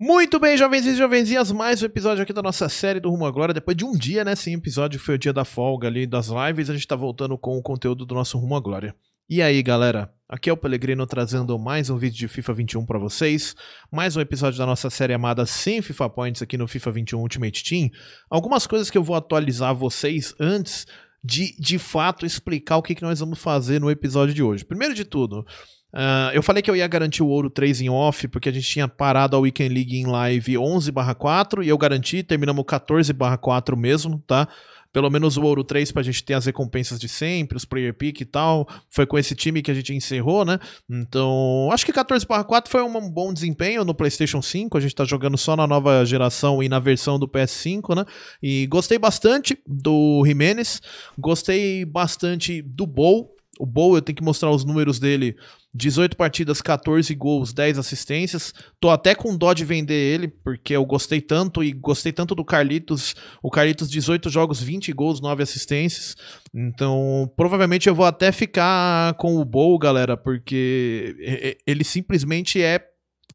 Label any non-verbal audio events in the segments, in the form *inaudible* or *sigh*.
Muito bem, jovens e jovenzinhas, mais um episódio aqui da nossa série do Rumo Agora. Depois de um dia, né? Sim, episódio foi o dia da folga ali das lives, a gente tá voltando com o conteúdo do nosso Rumo à Glória. E aí, galera? Aqui é o Pelegrino trazendo mais um vídeo de FIFA 21 para vocês, mais um episódio da nossa série amada sem FIFA Points aqui no FIFA 21 Ultimate Team. Algumas coisas que eu vou atualizar vocês antes de, de fato, explicar o que, que nós vamos fazer no episódio de hoje. Primeiro de tudo, Uh, eu falei que eu ia garantir o ouro 3 em off, porque a gente tinha parado a Weekend League em live 11 4, e eu garanti, terminamos 14 4 mesmo, tá? Pelo menos o ouro 3 pra gente ter as recompensas de sempre, os player pick e tal. Foi com esse time que a gente encerrou, né? Então, acho que 14 4 foi um bom desempenho no PlayStation 5. A gente tá jogando só na nova geração e na versão do PS5, né? E gostei bastante do Jimenez, gostei bastante do Bowl o Boa, eu tenho que mostrar os números dele: 18 partidas, 14 gols, 10 assistências. Tô até com dó de vender ele, porque eu gostei tanto e gostei tanto do Carlitos. O Carlitos, 18 jogos, 20 gols, 9 assistências. Então, provavelmente eu vou até ficar com o Boa, galera, porque ele simplesmente é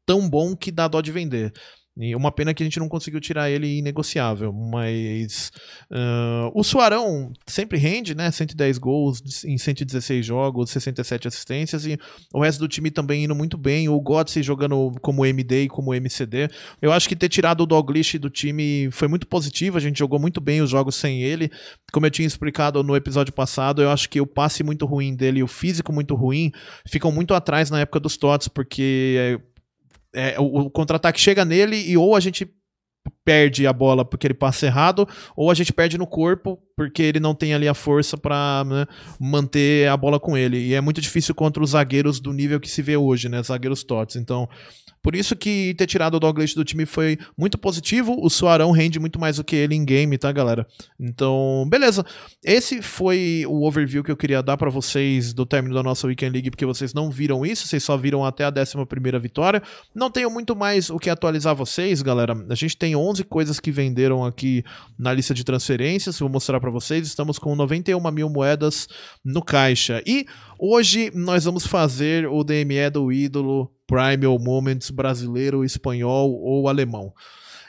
tão bom que dá dó de vender. E uma pena que a gente não conseguiu tirar ele inegociável, mas uh, o Suarão sempre rende, né? 110 gols em 116 jogos, 67 assistências e o resto do time também indo muito bem. O Götze jogando como MD e como MCD. Eu acho que ter tirado o Doglish do time foi muito positivo, a gente jogou muito bem os jogos sem ele. Como eu tinha explicado no episódio passado, eu acho que o passe muito ruim dele e o físico muito ruim ficam muito atrás na época dos Tots, porque eh, é, o, o contra-ataque chega nele e ou a gente perde a bola porque ele passa errado, ou a gente perde no corpo porque ele não tem ali a força para né, manter a bola com ele. E é muito difícil contra os zagueiros do nível que se vê hoje, né? Zagueiros tortos Então, por isso que ter tirado o Douglas do time foi muito positivo. O Suarão rende muito mais do que ele em game, tá, galera? Então, beleza. Esse foi o overview que eu queria dar para vocês do término da nossa Weekend League, porque vocês não viram isso, vocês só viram até a 11 vitória. Não tenho muito mais o que atualizar vocês, galera. A gente tem 11 coisas que venderam aqui na lista de transferências, vou mostrar para vocês. Estamos com 91 mil moedas no caixa. E hoje nós vamos fazer o DME do ídolo Primal Moments brasileiro, espanhol ou alemão.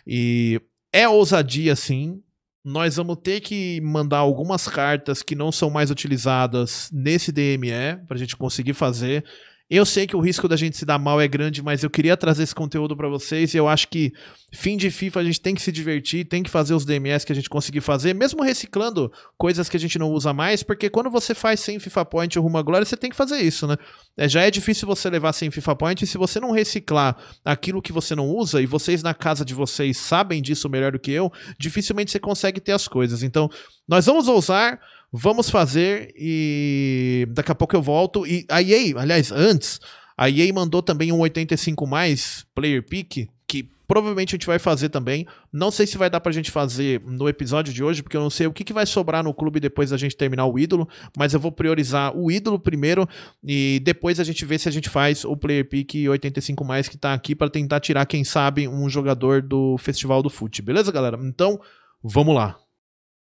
E é ousadia, sim. Nós vamos ter que mandar algumas cartas que não são mais utilizadas nesse DME para a gente conseguir fazer. Eu sei que o risco da gente se dar mal é grande, mas eu queria trazer esse conteúdo para vocês e eu acho que fim de FIFA a gente tem que se divertir, tem que fazer os DMS que a gente conseguir fazer, mesmo reciclando coisas que a gente não usa mais, porque quando você faz sem FIFA Point rumo à glória, você tem que fazer isso, né? É, já é difícil você levar sem FIFA Point e se você não reciclar aquilo que você não usa e vocês na casa de vocês sabem disso melhor do que eu, dificilmente você consegue ter as coisas. Então, nós vamos ousar vamos fazer e daqui a pouco eu volto. E a EA, aliás, antes, a EA mandou também um 85 mais player pick que provavelmente a gente vai fazer também. Não sei se vai dar pra gente fazer no episódio de hoje, porque eu não sei o que, que vai sobrar no clube depois da gente terminar o ídolo, mas eu vou priorizar o ídolo primeiro e depois a gente vê se a gente faz o player pick 85 mais que tá aqui para tentar tirar, quem sabe, um jogador do Festival do Fute. Beleza, galera? Então, vamos lá.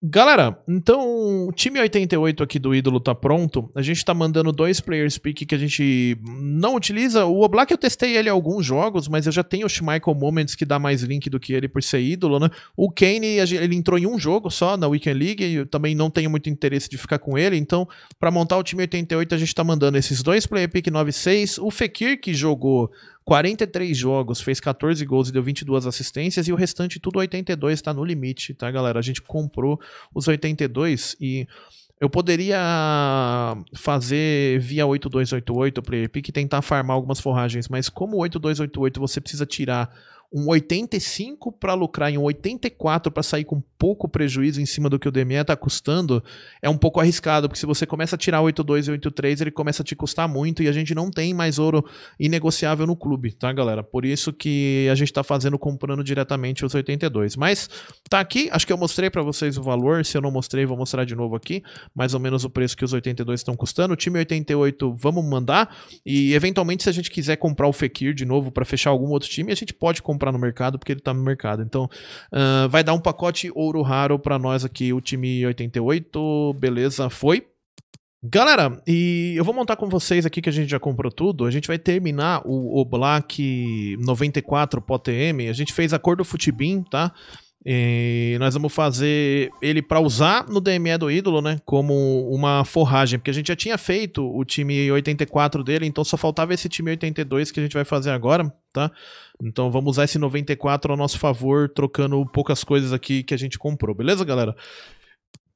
Galera, então o time 88 aqui do Ídolo tá pronto. A gente tá mandando dois players pick que a gente não utiliza. O Oblak eu testei ele alguns jogos, mas eu já tenho o Michael Moments que dá mais link do que ele por ser ídolo, né? O Kane, ele entrou em um jogo só na Weekend League e eu também não tenho muito interesse de ficar com ele. Então, para montar o time 88, a gente tá mandando esses dois player pick 96. O Fekir, que jogou 43 jogos, fez 14 gols e deu 22 assistências, e o restante tudo 82, está no limite, tá, galera? A gente comprou os 82 e. Eu poderia fazer via 8288 player pick e tentar farmar algumas forragens, mas como 8288 você precisa tirar um 85 para lucrar em um 84 para sair com pouco prejuízo em cima do que o DME está custando, é um pouco arriscado, porque se você começa a tirar 82 e 83, ele começa a te custar muito e a gente não tem mais ouro inegociável no clube, tá, galera? Por isso que a gente está fazendo comprando diretamente os 82. Mas tá aqui, acho que eu mostrei para vocês o valor, se eu não mostrei, vou mostrar de novo aqui, mais ou menos o preço que os 82 estão custando. O time 88 vamos mandar e eventualmente se a gente quiser comprar o Fekir de novo para fechar algum outro time, a gente pode comprar comprar no mercado porque ele está no mercado. Então, uh, vai dar um pacote ouro raro para nós aqui, o time 88. Beleza, foi. Galera, e eu vou montar com vocês aqui que a gente já comprou tudo. A gente vai terminar o black 94 POTM. A gente fez a cor do Futibin, tá? E nós vamos fazer ele para usar no DME do ídolo, né? Como uma forragem, porque a gente já tinha feito o time 84 dele, então só faltava esse time 82 que a gente vai fazer agora, tá? Então vamos usar esse 94 a nosso favor, trocando poucas coisas aqui que a gente comprou, beleza, galera?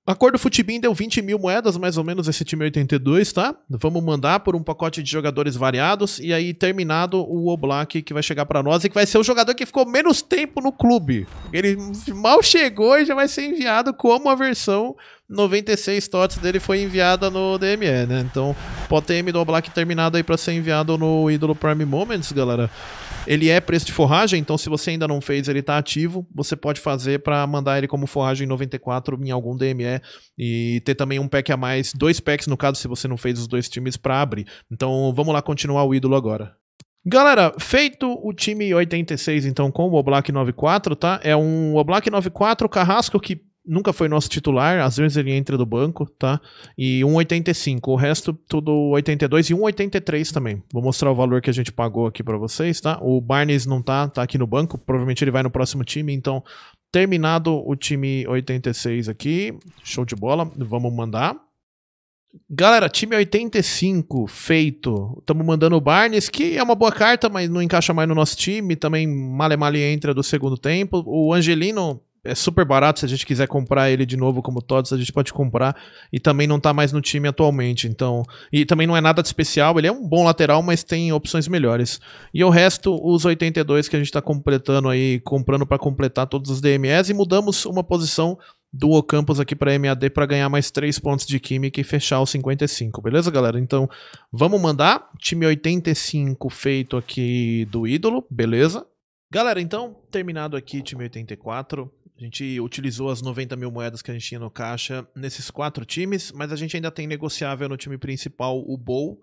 A cor do Futibin deu 20 mil moedas, mais ou menos, esse time 82, tá? Vamos mandar por um pacote de jogadores variados e aí terminado o Oblak que vai chegar para nós e que vai ser o jogador que ficou menos tempo no clube. Ele mal chegou e já vai ser enviado como a versão 96 TOTS dele foi enviada no DME, né? Então, POTM do Oblak terminado aí para ser enviado no Ídolo Prime Moments, galera. Ele é preço de forragem, então se você ainda não fez, ele está ativo. Você pode fazer para mandar ele como forragem 94 em algum DME e ter também um pack a mais, dois packs no caso, se você não fez os dois times para abrir. Então vamos lá continuar o ídolo agora. Galera, feito o time 86 então com o Oblak 94, tá? É um Oblak 94 Carrasco que nunca foi nosso titular, às vezes ele entra do banco, tá? E 1,85. O resto tudo 82 e 1,83 também. Vou mostrar o valor que a gente pagou aqui para vocês, tá? O Barnes não tá, tá aqui no banco, provavelmente ele vai no próximo time, então terminado o time 86 aqui, show de bola, vamos mandar. Galera, time 85 feito. Estamos mandando o Barnes, que é uma boa carta, mas não encaixa mais no nosso time. Também Male Male entra do segundo tempo. O Angelino é super barato. Se a gente quiser comprar ele de novo como Todd, a gente pode comprar. E também não tá mais no time atualmente. Então. E também não é nada de especial. Ele é um bom lateral, mas tem opções melhores. E o resto, os 82 que a gente tá completando aí, comprando para completar todos os DMS. E mudamos uma posição do Ocampos aqui para MAD para ganhar mais 3 pontos de química e fechar os 55, beleza, galera? Então, vamos mandar. Time 85 feito aqui do ídolo, beleza? Galera, então, terminado aqui time 84, a gente utilizou as 90 mil moedas que a gente tinha no caixa nesses quatro times, mas a gente ainda tem negociável no time principal o Bow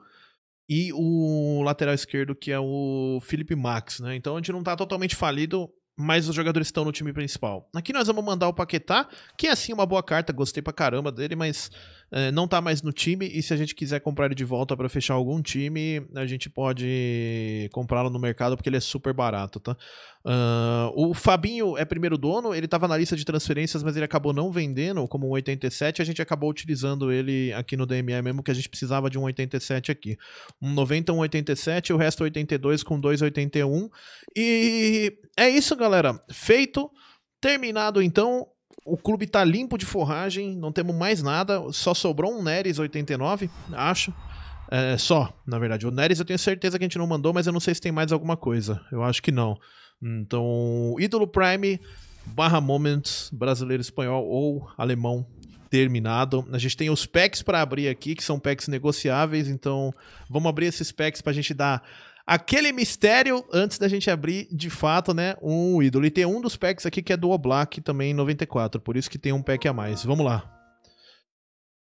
e o lateral esquerdo, que é o Felipe Max, né? Então a gente não está totalmente falido, mas os jogadores estão no time principal. Aqui nós vamos mandar o Paquetá, que é assim uma boa carta, gostei pra caramba dele, mas é, não tá mais no time e se a gente quiser comprar ele de volta para fechar algum time, a gente pode comprá-lo no mercado porque ele é super barato, tá? Uh, o Fabinho é primeiro dono, ele tava na lista de transferências, mas ele acabou não vendendo como um 87, a gente acabou utilizando ele aqui no DME mesmo, que a gente precisava de um 87 aqui. Um 90, um 87, o resto 82 com 2,81. E é isso, galera. Feito. Terminado então o clube tá limpo de forragem, não temos mais nada, só sobrou um Neres 89, acho. É, só, na verdade. O Neres eu tenho certeza que a gente não mandou, mas eu não sei se tem mais alguma coisa. Eu acho que não. Então, ídolo Prime barra Moments, brasileiro, espanhol ou alemão terminado. A gente tem os packs para abrir aqui, que são packs negociáveis, então vamos abrir esses packs para a gente dar aquele mistério antes da gente abrir de fato, né, um ídolo. E tem um dos packs aqui que é do Black também 94, por isso que tem um pack a mais. Vamos lá.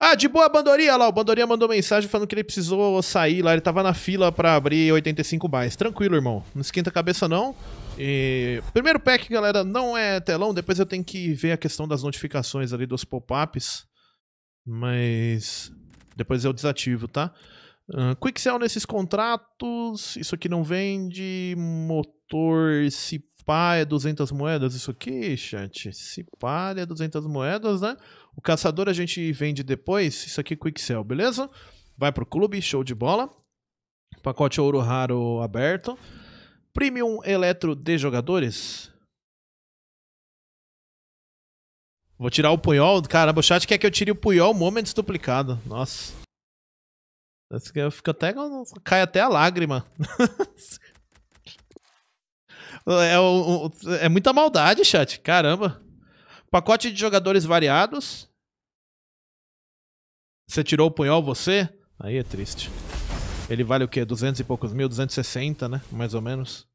Ah, de boa, Bandoria. Olha lá, o Bandoria mandou mensagem falando que ele precisou sair lá. Ele tava na fila pra abrir 85 mais. Tranquilo, irmão. Não esquenta a cabeça, não. E... Primeiro pack, galera, não é telão. Depois eu tenho que ver a questão das notificações ali dos pop-ups. Mas... Depois eu desativo, tá? quick sell nesses contratos, isso aqui não vende, motor se pá é 200 moedas, isso aqui, chat, se pá é 200 moedas, né? O caçador a gente vende depois, isso aqui quick sell, beleza? Vai pro clube, show de bola. Pacote ouro raro aberto. Premium Eletro de jogadores. Vou tirar o Punhol. Caramba, o chat quer que eu tire o Punhol Moments duplicado. Nossa. Eu fico até. Cai até a lágrima. é, é muita maldade, chat. Caramba. Pacote de jogadores variados. Você tirou o punhol, você? Aí é triste. Ele vale o quê? 200 e poucos mil? 260, né? Mais ou menos.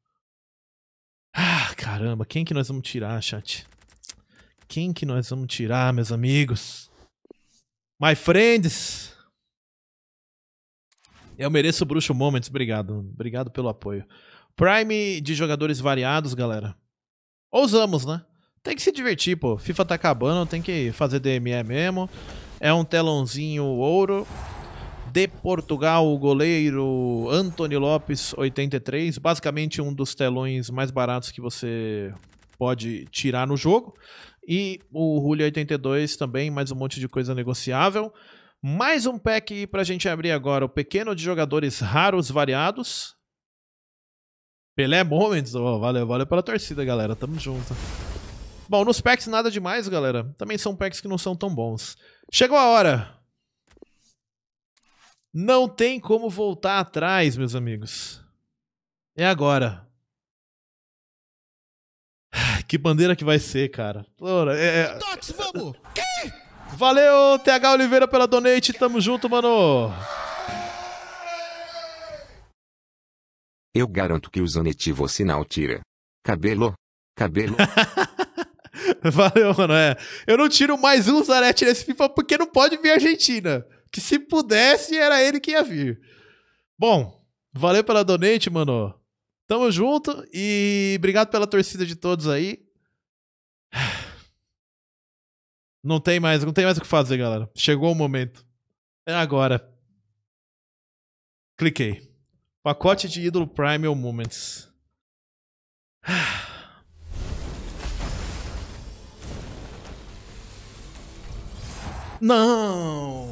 Ah, caramba. Quem que nós vamos tirar, chat? Quem que nós vamos tirar, meus amigos? My friends! Eu mereço o Bruxo Moments, obrigado. Obrigado pelo apoio. Prime de jogadores variados, galera. Ousamos, né? Tem que se divertir, pô. FIFA tá acabando, tem que fazer DME mesmo. É um telãozinho ouro. De Portugal, o goleiro Antônio Lopes, 83. Basicamente um dos telões mais baratos que você pode tirar no jogo. E o Julio 82 também, mais um monte de coisa negociável. Mais um pack para a gente abrir agora. O pequeno de jogadores raros variados. Pelé Moments. Oh, valeu, valeu pela torcida, galera. Tamo junto. Bom, nos packs nada demais, galera. Também são packs que não são tão bons. Chegou a hora. Não tem como voltar atrás, meus amigos. É agora. *sighs* Que bandeira que vai ser, cara. É... é. Tox, vamos! Valeu, TH Oliveira, pela donate. Tamo junto, mano. Eu garanto que o Zanetti você não tira. Cabelo. Cabelo. *laughs* Valeu, mano. É. Eu não tiro mais um Zanetti nesse FIFA porque não pode vir Argentina. Que se pudesse, era ele que ia vir. Bom, valeu pela donate, mano. Tamo junto e obrigado pela torcida de todos aí. *sighs* Não tem mais, não tem mais o que fazer, galera. Chegou o momento. É agora. Cliquei. Pacote de ídolo Primal Moments. *sighs* Não!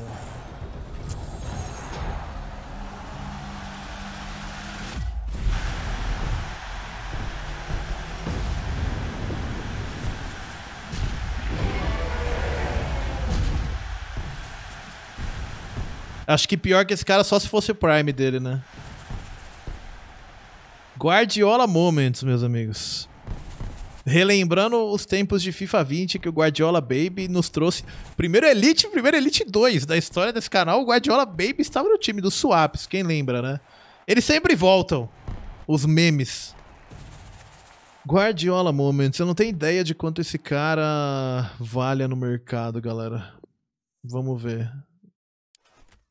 Acho que pior que esse cara só se fosse o Prime dele, né? Guardiola Moments, meus amigos. Relembrando os tempos de FIFA 20 que o Guardiola Baby nos trouxe. Primeiro Elite, primeiro Elite 2 da história desse canal. O Guardiola Baby estava no time dos Swaps, quem lembra, né? Eles sempre voltam, os memes. Guardiola Moments. Eu não tenho ideia de quanto esse cara valha no mercado, galera. Vamos ver.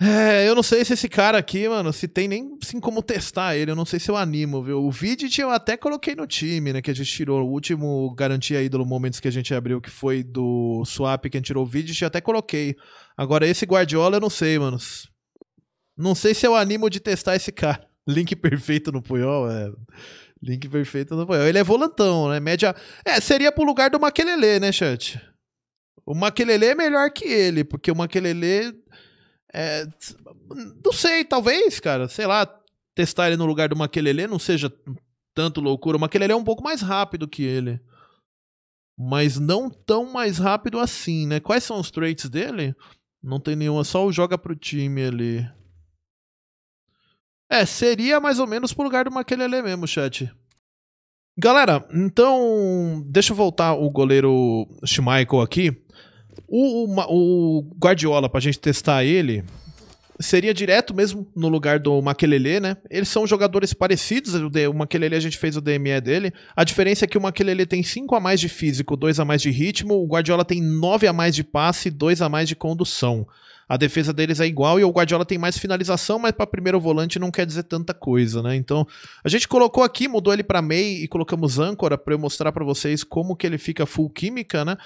É, eu não sei se esse cara aqui, mano, se tem nem assim, como testar ele. Eu não sei se eu animo, viu? O Vidic eu até coloquei no time, né? Que a gente tirou o último Garantia Ídolo Moments que a gente abriu, que foi do Swap, que a gente tirou o Vidic, eu até coloquei. Agora, esse Guardiola eu não sei, mano. Não sei se eu animo de testar esse cara. *laughs* Link perfeito no Puyol, é. Link perfeito no Puyol. Ele é volantão, né? Média. É, seria pro lugar do Maquelele, né, chat? O Maquelele é melhor que ele, porque o Maquelele é, não sei, talvez, cara, sei lá, testar ele no lugar do Maquelele não seja tanto loucura. O Maquelele é um pouco mais rápido que ele. Mas não tão mais rápido assim, né? Quais são os traits dele? Não tem nenhuma, só o joga pro time ali. É, seria mais ou menos pro lugar do Maquelele mesmo, chat. Galera, então, deixa eu voltar o goleiro Schmeichel aqui. O, o, o Guardiola, pra gente testar ele, seria direto mesmo no lugar do Maquelele, né? Eles são jogadores parecidos, o Maquelele a gente fez o DME dele. A diferença é que o Maquelele tem 5 a mais de físico, 2 a mais de ritmo, o Guardiola tem 9 a mais de passe, 2 a mais de condução. A defesa deles é igual e o Guardiola tem mais finalização, mas para primeiro volante não quer dizer tanta coisa, né? Então, a gente colocou aqui, mudou ele para meio e colocamos âncora para eu mostrar para vocês como que ele fica full química, né?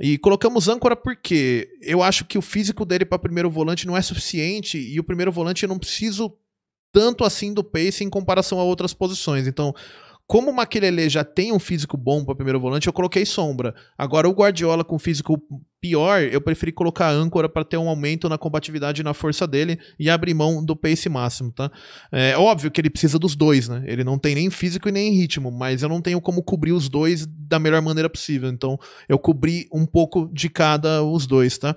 E colocamos âncora porque eu acho que o físico dele para primeiro volante não é suficiente e o primeiro volante eu não preciso tanto assim do pace em comparação a outras posições. Então, como o Maquilele já tem um físico bom para primeiro volante, eu coloquei sombra. Agora, o Guardiola com físico pior, eu preferi colocar âncora para ter um aumento na combatividade e na força dele e abrir mão do pace máximo, tá? É óbvio que ele precisa dos dois, né? Ele não tem nem físico e nem ritmo, mas eu não tenho como cobrir os dois da melhor maneira possível. Então, eu cobri um pouco de cada os dois, tá?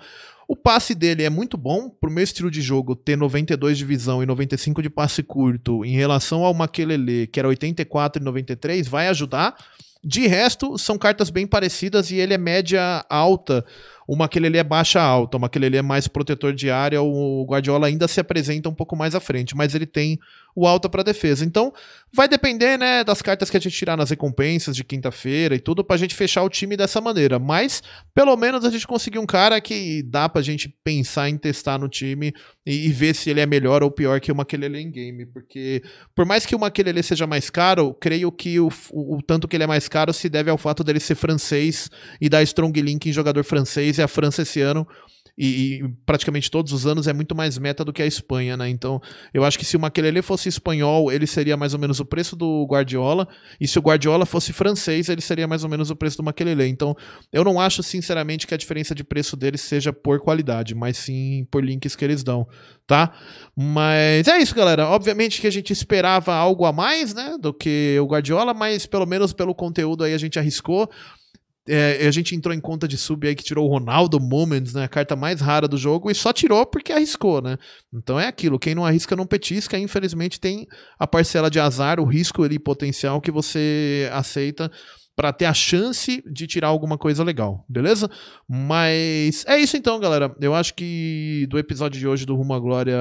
O passe dele é muito bom. o meu estilo de jogo, ter 92 de visão e 95 de passe curto em relação ao Maquelele, que era 84 e 93, vai ajudar. De resto, são cartas bem parecidas e ele é média alta uma que ele é baixa alta, uma que ele é mais protetor de área, o Guardiola ainda se apresenta um pouco mais à frente, mas ele tem o alto para defesa. Então, vai depender, né, das cartas que a gente tirar nas recompensas de quinta-feira e tudo para a gente fechar o time dessa maneira, mas pelo menos a gente conseguiu um cara que dá para a gente pensar em testar no time e, e, ver se ele é melhor ou pior que que ele em game, porque por mais que que ele seja mais caro, creio que o, o, o tanto que ele é mais caro se deve ao fato dele ser francês e dar strong link em jogador francês e a França esse ano. E, e, praticamente todos os anos é muito mais meta do que a Espanha, né? Então, eu acho que se o Maquelele fosse espanhol, ele seria mais ou menos o preço do Guardiola, e se o Guardiola fosse francês, ele seria mais ou menos o preço do Maquelele. Então, eu não acho, sinceramente, que a diferença de preço deles seja por qualidade, mas sim por links que eles dão, tá? Mas é isso, galera. Obviamente que a gente esperava algo a mais, né, do que o Guardiola, mas pelo menos pelo conteúdo aí a gente arriscou. É, a gente entrou em conta de sub aí que tirou o Ronaldo Moments, né? A carta mais rara do jogo, e só tirou porque arriscou, né? Então é aquilo, quem não arrisca não petisca, infelizmente tem a parcela de azar, o risco ali potencial que você aceita para ter a chance de tirar alguma coisa legal, beleza? Mas é isso então, galera. Eu acho que do episódio de hoje do Rumo à Glória,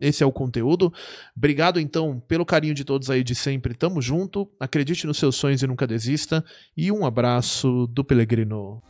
esse é o conteúdo. Obrigado então pelo carinho de todos aí de sempre. Tamo junto. Acredite nos seus sonhos e nunca desista. E um abraço do Pelegrino.